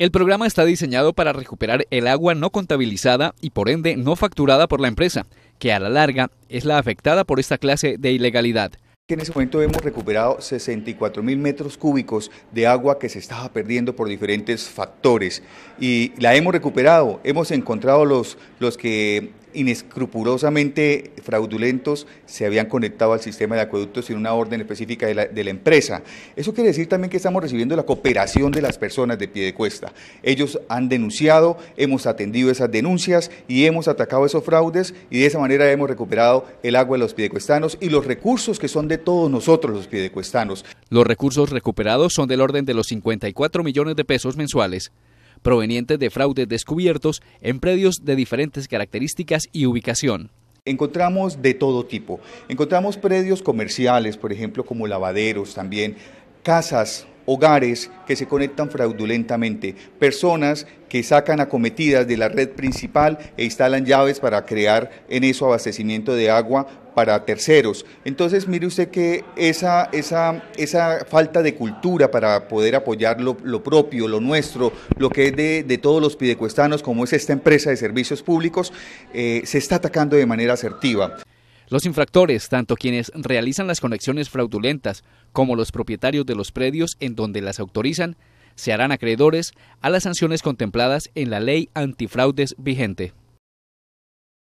El programa está diseñado para recuperar el agua no contabilizada y por ende no facturada por la empresa, que a la larga es la afectada por esta clase de ilegalidad. En ese momento hemos recuperado 64 mil metros cúbicos de agua que se estaba perdiendo por diferentes factores y la hemos recuperado. Hemos encontrado los, los que inescrupulosamente fraudulentos se habían conectado al sistema de acueductos sin una orden específica de la, empresa. Eso quiere decir también que estamos recibiendo la cooperación de las personas de pie de cuesta. Ellos han denunciado, hemos atendido esas denuncias y hemos atacado esos fraudes y de esa manera hemos recuperado el agua de los piedecuestanos y los recursos que son de todos nosotros los piedecuestanos. Los recursos recuperados son del orden de los 54 millones de pesos mensuales provenientes de fraudes descubiertos en predios de diferentes características y ubicación. Encontramos de todo tipo. Encontramos predios comerciales, por ejemplo, como lavaderos también, casas hogares que se conectan fraudulentamente, personas que sacan acometidas de la red principal e instalan llaves para crear en eso abastecimiento de agua para terceros. Entonces, mire usted que esa, esa, falta de cultura para poder apoyar lo, propio, lo nuestro, lo que es de, todos los pidecuestanos, como es esta empresa de servicios públicos, eh, se está atacando de manera asertiva. Los infractores, tanto quienes realizan las conexiones fraudulentas como los propietarios de los predios en donde las autorizan, se harán acreedores a las sanciones contempladas en la ley antifraudes vigente.